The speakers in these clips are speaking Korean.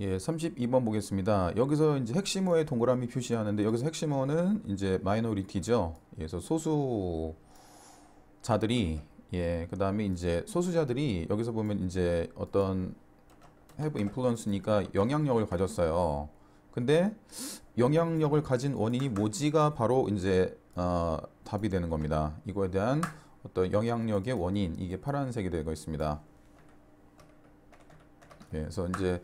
예, 32번 보겠습니다. 여기서 이제 핵심어의 동그라미 표시하는데 여기서 핵심어는 이제 마이너리티죠. 예, 그래서 소수자들이 예, 그다음에 이제 소수자들이 여기서 보면 이제 어떤 have influence니까 영향력을 가졌어요. 근데 영향력을 가진 원인이 뭐지가 바로 이제 어, 답이 되는 겁니다. 이거에 대한 어떤 영향력의 원인 이게 파란색이 되어 있습니다. 예, 그래서 이제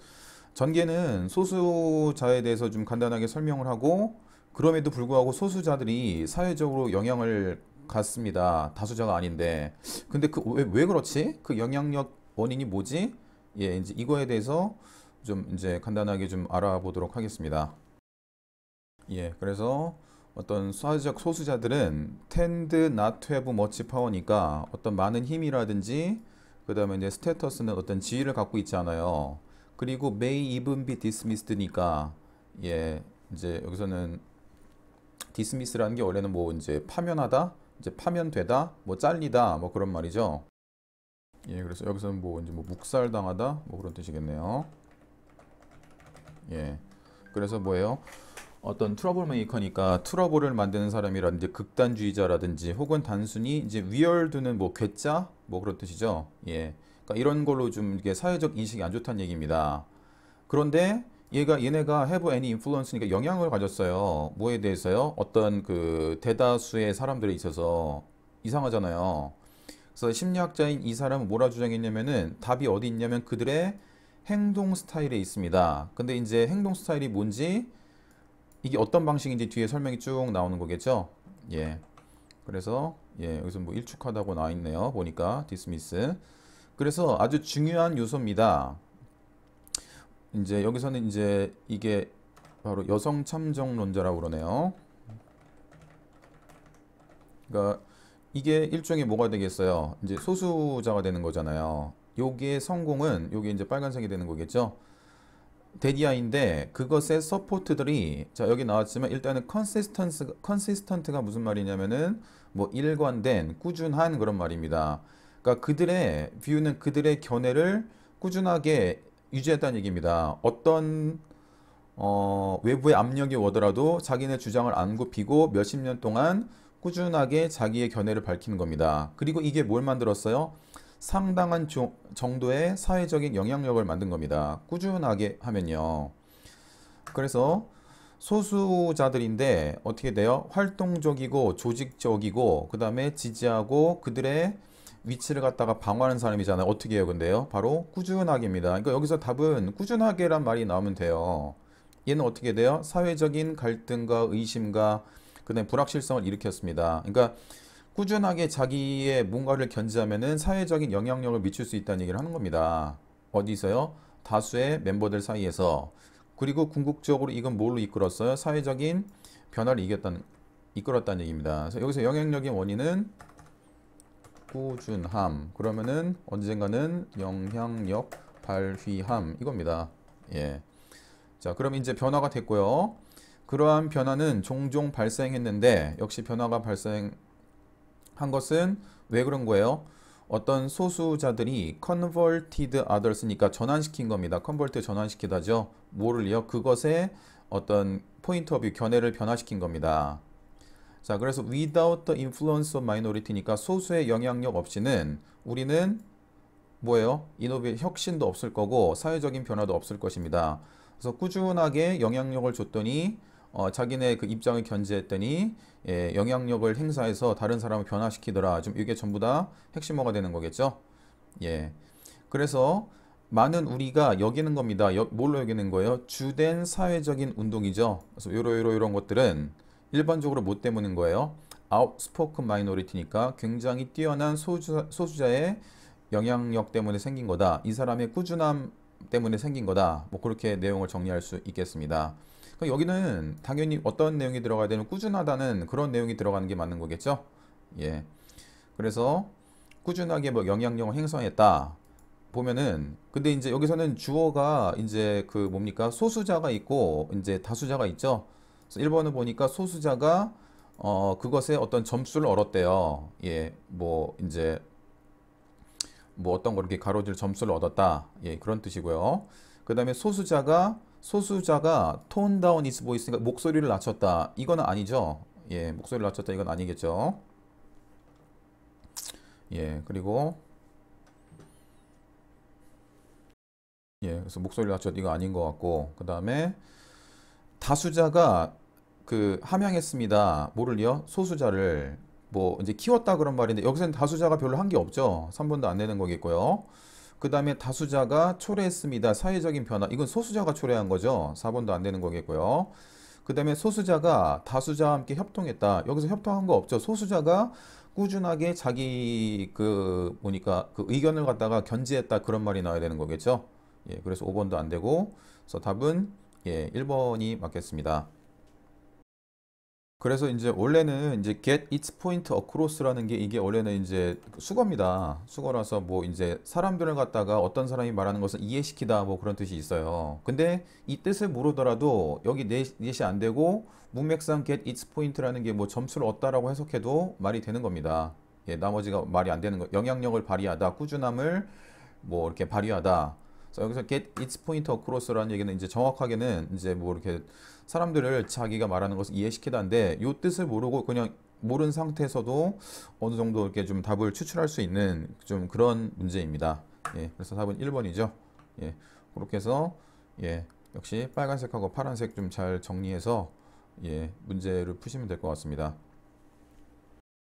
전개는 소수자에 대해서 좀 간단하게 설명을 하고 그럼에도 불구하고 소수자들이 사회적으로 영향을 갔습니다. 다수자가 아닌데. 근데 그 왜 왜 그렇지? 그 영향력 원인이 뭐지? 예, 이제 이거에 대해서 좀 이제 간단하게 좀 알아보도록 하겠습니다. 예, 그래서 어떤 사회적 소수자들은 tend not to have much power니까 어떤 많은 힘이라든지 그다음에 이제 스테터스는 어떤 지위를 갖고 있지 않아요. 그리고 may even be dismissed니까 예 이제 여기서는 dismiss라는 게 원래는 뭐 이제 파면하다 이제 파면되다 뭐 잘리다 뭐 그런 말이죠 예 그래서 여기서는 뭐 이제 뭐 묵살당하다 뭐 그런 뜻이겠네요 예 그래서 뭐예요 어떤 트러블 메이커니까 트러블을 만드는 사람이라든지 극단주의자라든지 혹은 단순히 이제 위얼드는 뭐 괴짜 뭐 그런 뜻이죠. 예. 그러니까 이런 걸로 좀 이게 사회적 인식이 안 좋다는 얘기입니다. 그런데 얘가 얘네가 have any influence니까 영향을 가졌어요. 뭐에 대해서요? 어떤 그 대다수의 사람들에 있어서 이상하잖아요. 그래서 심리학자인 이 사람은 뭐라 주장했냐면은 답이 어디 있냐면 그들의 행동 스타일에 있습니다. 근데 이제 행동 스타일이 뭔지 이게 어떤 방식인지 뒤에 설명이 쭉 나오는 거겠죠. 예. 그래서 예, 여기서 뭐 일축하다고 나와 있네요. 보니까 디스미스. 그래서 아주 중요한 요소입니다. 이제 여기서는 이제 이게 바로 여성 참정론자라고 그러네요. 그러니까 이게 일종의 뭐가 되겠어요? 이제 소수자가 되는 거잖아요. 여기 성공은 여기 이제 빨간색이 되는 거겠죠. 데디아인데 그것의 서포트들이 자 여기 나왔지만 일단은 컨시스턴스 컨시스턴트가 무슨 말이냐면은 뭐 일관된 꾸준한 그런 말입니다. 그러니까 그들의 뷰는 그들의 견해를 꾸준하게 유지했다는 얘기입니다. 어떤 어, 외부의 압력이 오더라도 자기네 주장을 안 굽히고 몇십 년 동안 꾸준하게 자기의 견해를 밝히는 겁니다. 그리고 이게 뭘 만들었어요? 상당한 조, 정도의 사회적인 영향력을 만든 겁니다. 꾸준하게 하면요. 그래서 소수자들인데 어떻게 돼요? 활동적이고 조직적이고 그 다음에 지지하고 그들의 위치를 갖다가 방어하는 사람이잖아요. 어떻게 해요? 근데요? 바로 꾸준하게입니다. 그러니까 여기서 답은 꾸준하게란 말이 나오면 돼요. 얘는 어떻게 돼요? 사회적인 갈등과 의심과 그다음에 불확실성을 일으켰습니다. 그러니까 꾸준하게 자기의 뭔가를 견지하면 사회적인 영향력을 미칠 수 있다는 얘기를 하는 겁니다. 어디서요? 다수의 멤버들 사이에서. 그리고 궁극적으로 이건 뭘로 이끌었어요? 사회적인 변화를 이겼다는, 이끌었다는 얘기입니다. 여기서 영향력의 원인은 꾸준함. 그러면은 언젠가는 영향력 발휘함. 이겁니다. 예. 자, 그럼 이제 변화가 됐고요. 그러한 변화는 종종 발생했는데, 역시 변화가 발생, 한 것은 왜 그런 거예요? 어떤 소수자들이 converted others니까 전환시킨 겁니다. convert 전환시키다죠. 뭐를요? 그것에 어떤 포인트 오브 견해를 변화시킨 겁니다. 자, 그래서 without the influence of minority니까 소수의 영향력 없이는 우리는 뭐예요? 이노베 혁신도 없을 거고 사회적인 변화도 없을 것입니다. 그래서 꾸준하게 영향력을 줬더니 어, 자기네 그 입장을 견제했더니 예, 영향력을 행사해서 다른 사람을 변화시키더라. 좀 이게 전부 다 핵심어가 되는 거겠죠. 예. 그래서 많은 우리가 여기는 겁니다. 여, 뭘로 여기는 거예요? 주된 사회적인 운동이죠. 그래서 요러 요러 이런 것들은 일반적으로 뭐 때문인 거예요? 아웃스포크 마이너리티니까 굉장히 뛰어난 소수자, 소수자의 영향력 때문에 생긴 거다. 이 사람의 꾸준함 때문에 생긴 거다. 뭐 그렇게 내용을 정리할 수 있겠습니다. 여기는 당연히 어떤 내용이 들어가야 되는 꾸준하다는 그런 내용이 들어가는 게 맞는 거겠죠. 예. 그래서 꾸준하게 뭐 영향력을 행사했다. 보면은 근데 이제 여기서는 주어가 이제 그 뭡니까? 소수자가 있고 이제 다수자가 있죠. 그래서 1번을 보니까 소수자가 어 그것에 어떤 점수를 얻었대요. 예. 뭐 이제 뭐 어떤 걸 이렇게 가로질 점수를 얻었다. 예. 그런 뜻이고요. 그다음에 소수자가 소수자가 톤 다운 이스 보이스니까 목소리를 낮췄다. 이건 아니죠. 예, 목소리를 낮췄다. 이건 아니겠죠. 예, 그리고 예, 그래서 목소리를 낮췄다. 이거 아닌 것 같고 그 다음에 다수자가 그 함양했습니다. 모를요 소수자를 뭐 이제 키웠다 그런 말인데 여기서는 다수자가 별로 한 게 없죠. 3번도 안 되는 거겠고요. 그 다음에 다수자가 초래했습니다. 사회적인 변화. 이건 소수자가 초래한 거죠. 4번도 안 되는 거겠고요. 그 다음에 소수자가 다수자와 함께 협동했다. 여기서 협동한 거 없죠. 소수자가 꾸준하게 자기 그 보니까 그 의견을 갖다가 견지했다 그런 말이 나와야 되는 거겠죠. 예, 그래서 5번도 안 되고 그래서 답은 예, 1번이 맞겠습니다. 그래서 이제 원래는 이제 get its point across라는 게 이게 원래는 이제 수거입니다. 수거라서 뭐 이제 사람들을 갖다가 어떤 사람이 말하는 것을 이해시키다 뭐 그런 뜻이 있어요. 근데 이 뜻을 모르더라도 여기 넷이 안 되고 문맥상 get its point라는 게 뭐 점수를 얻다라고 해석해도 말이 되는 겁니다. 예, 나머지가 말이 안 되는 거. 영향력을 발휘하다, 꾸준함을 뭐 이렇게 발휘하다. 자, 여기서 get its pointer across라는 얘기는 이제 정확하게는 이제 뭐 이렇게 사람들을 자기가 말하는 것을 이해시키다인데 이 뜻을 모르고 그냥 모른 상태에서도 어느 정도 이렇게 좀 답을 추출할 수 있는 좀 그런 문제입니다. 예, 그래서 답은 1번이죠. 예, 그렇게 해서 예, 역시 빨간색하고 파란색 좀 잘 정리해서 예, 문제를 푸시면 될 것 같습니다.